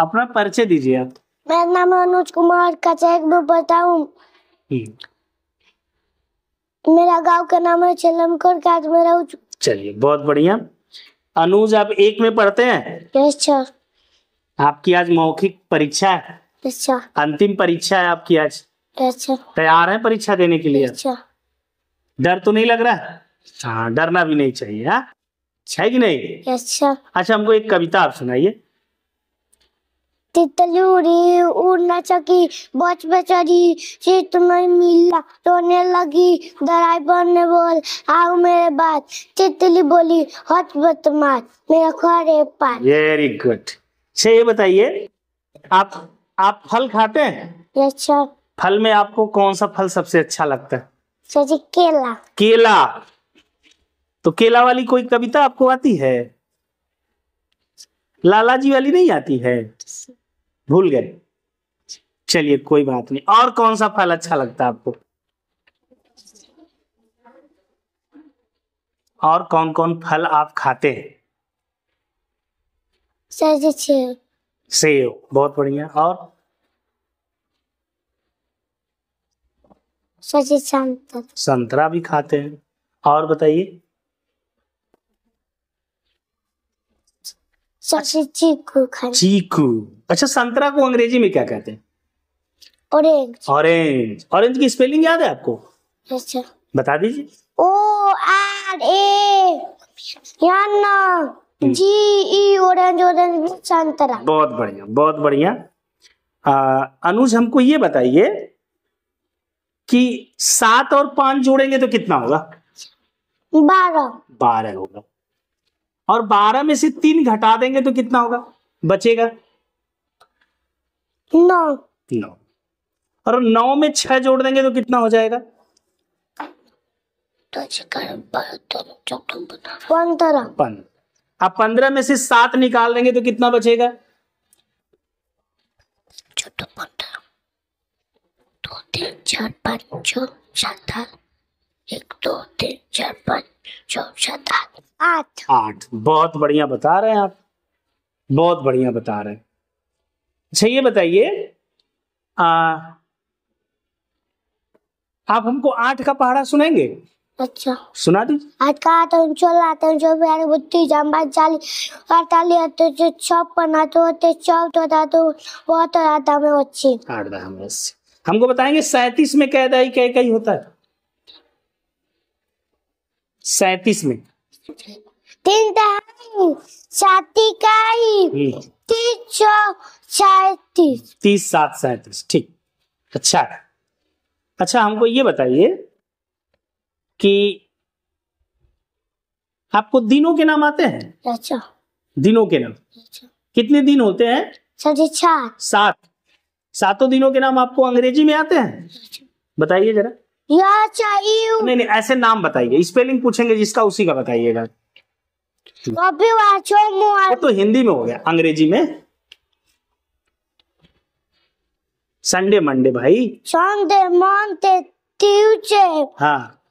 अपना परिचय दीजिए आप मेरा नाम अनुज कुमार का चेक बुक बताऊं मेरा गांव का नाम है चिलमकोर काज मेरा चलिए बहुत बढ़िया अनुज आप एक में पढ़ते हैं यस सर आपकी आज मौखिक परीक्षा है अच्छा अंतिम परीक्षा है आपकी आज अच्छा तैयार है परीक्षा देने के लिए अच्छा डर तो नहीं लग रहा हाँ डरना भी नहीं चाहिए हाँ? है कि नहीं अच्छा अच्छा हमको एक कविता आप सुनाइए उड़ना चकी बच बचरी से तुम्हें मिला रोने लगी ड्राइवर ने बोल आओ मेरे बात तितली बोली हट मेरा घर है पास वेरी गुड ये बताइए आप आप फल खाते हैं फल में आपको कौन सा फल सबसे अच्छा लगता है सर जी केला केला तो केला वाली कोई कविता आपको आती है लाला जी वाली नहीं आती है भूल गए चलिए कोई बात नहीं और कौन सा फल अच्छा लगता है आपको और कौन कौन फल आप खाते हैं सर जी सेव सेव बहुत बढ़िया और संतरा भी खाते हैं और बताइए चीकू खाने चीकू अच्छा संतरा को अंग्रेजी में क्या कहते हैं ऑरेंज ऑरेंज ऑरेंज की स्पेलिंग याद है आपको अच्छा बता दीजिए O R A hmm. G E orange orange संतरा बहुत बढ़िया बहुत बढ़िया अनुज हमको ये बताइए कि सात और पांच जोड़ेंगे तो कितना होगा बारह बारह होगा और बारह में से तीन घटा देंगे तो कितना होगा बचेगा नौ नौ और नौ में छह जोड़ देंगे तो कितना हो जाएगा तो पंद्रह अब पंद्रह में से सात निकाल देंगे तो कितना बचेगा दो तीन चार पाँच आठ एक दो तीन चार पाँच छः सात आठ आठ आठ बहुत बढ़िया बता रहे हैं आप बहुत बढ़िया बता रहे हैं अच्छा ये बताइए आप हमको आठ का पहाड़ा सुनाएंगे अच्छा सुना दीजिए का छप्पन तो हमको बताएंगे सैतीस में कैदाई कई कई होता है सैतीस में Hmm. तीस सात सैतीस ठीक अच्छा अच्छा हमको ये बताइए कि आपको दिनों के नाम आते हैं अच्छा दिनों के नाम अच्छा। कितने दिन होते हैं सात सातों दिनों के नाम आपको अंग्रेजी में आते हैं अच्छा। बताइए जरा या चाहिए नहीं नहीं ऐसे नाम बताइए स्पेलिंग पूछेंगे जिसका उसी का बताइएगा वो तो हिंदी में हो गया अंग्रेजी में संडे मंडे भाई संडे मंडे ट्यूजडे हाँ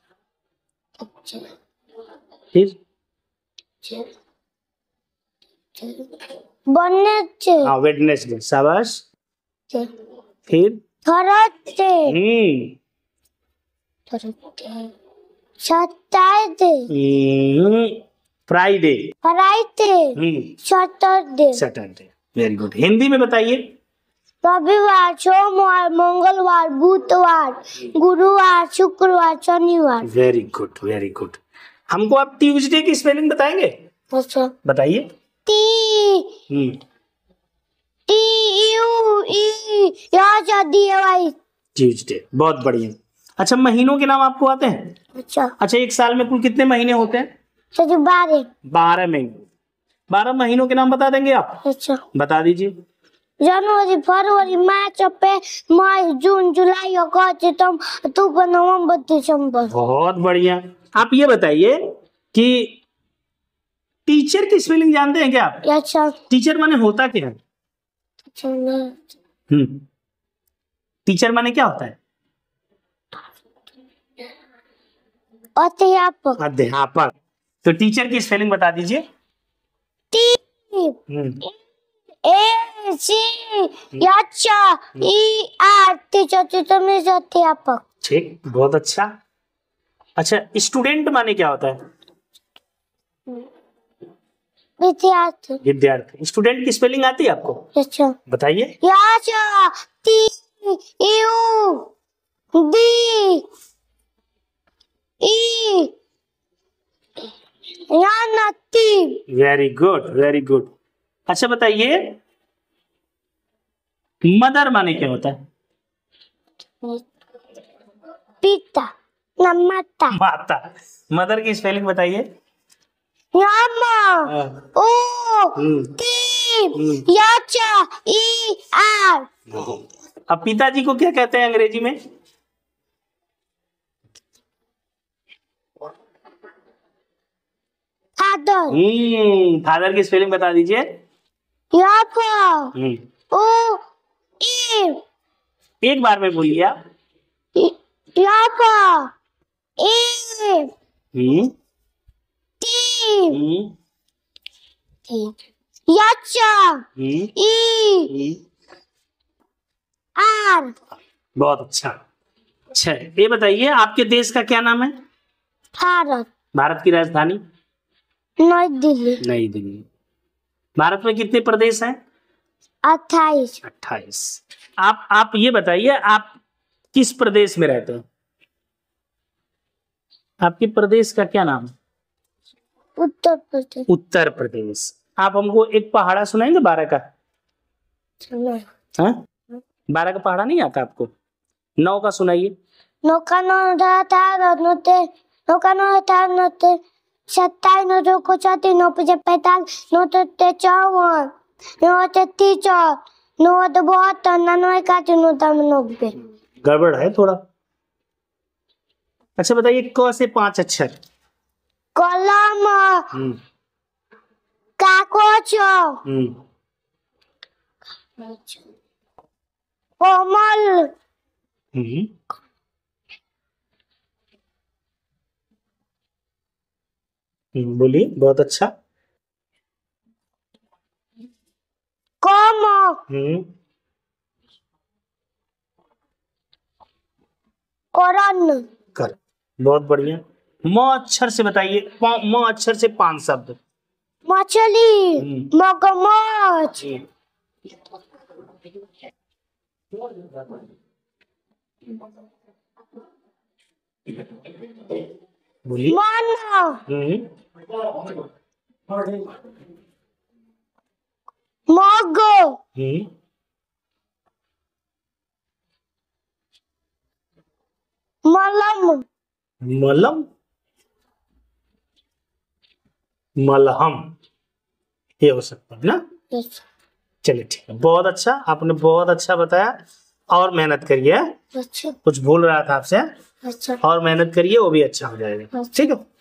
फिर बनने चे हाँ वेडनेसडे सावस फिर Thursday hmm Saturday Friday Friday Saturday Saturday very good Hindi में बताइए रविवार सोमवार मंगलवार बुधवार hmm. गुरुवार शुक्रवार शनिवार वेरी गुड वेरी गुड हमको आप ट्यूजडे की स्पेलिंग बताएंगे अच्छा बताइए T T U E Tuesday बहुत बढ़िया अच्छा महीनों के नाम आपको आते हैं अच्छा अच्छा एक साल में कुल कितने महीने होते हैं अच्छा, बारह बारह महीने बारह महीनों के नाम बता देंगे आप अच्छा बता दीजिए जनवरी फरवरी मार्च अप्रैल मई जून जुलाई अगस्त सितम्बर अक्टूबर नवंबर दिसंबर बहुत बढ़िया आप ये बताइए कि टीचर की स्पेलिंग जानते हैं क्या आप अच्छा टीचर माने होता क्या है अच्छा हम्म। टीचर माने क्या होता है अध्यापक हाँ, अध्यापक तो टीचर की स्पेलिंग बता दीजिए हम्म। ए सी अच्छा E R teacher teacher means अध्यापक ठीक बहुत अच्छा अच्छा स्टूडेंट माने क्या होता है विद्यार्थी विद्यार्थी स्टूडेंट की स्पेलिंग आती है आपको अच्छा बताइए T U D E. Very good very good अच्छा बताइए मदर माने क्या होता है पिता ना माता माता मदर की स्पेलिंग बताइए हाँ। ओ टी ई आर अब पिताजी को क्या कहते हैं अंग्रेजी में फादर फादर हम्म, की स्पेलिंग बता दीजिए हम्म। ओ ए एक बार में बोलिए आप ए हम्म। आर बहुत अच्छा अच्छा ये बताइए आपके देश का क्या नाम है भारत भारत की राजधानी नई दिल्ली नई दिल्ली भारत में कितने प्रदेश हैं अट्ठाईस अट्ठाईस आप आप ये बताइए आप किस प्रदेश में रहते हो आपके प्रदेश का क्या नाम उत्तर प्रदेश उत्तर प्रदेश आप हमको एक पहाड़ा सुनाएंगे बारह का हाँ? बारह का पहाड़ा नहीं आता आपको नौ का सुनाइए नौ का नौ था नौ का नौ था नौ सत्ताईस नौ सौ पचासी नौ पचास पैंतालीस नौ सौ तो चौवन नौ तो सौ चौ नौ तो बहत्तर नानवे इक्यासी नौ सौ नब्बे गड़बड़ है थोड़ा अच्छा बताइए क से पांच अक्षर कलम हम्म। काकोच हम्म। कोमल हम्म। हम्म, बोलिए बहुत अच्छा कम हम्म। करन कर बहुत बढ़िया म अक्षर से बताइए म अक्षर से पांच शब्द मछली हम्म। मगरमच्छ Thank you. बोली हम्म। हम्म। मलम मलम मलहम ये हो सकता है ना चलिए ठीक है बहुत अच्छा आपने बहुत अच्छा बताया और मेहनत करिए अच्छा कुछ भूल रहा था आपसे अच्छा और मेहनत करिए वो भी अच्छा हो जाएगा अच्छा। ठीक है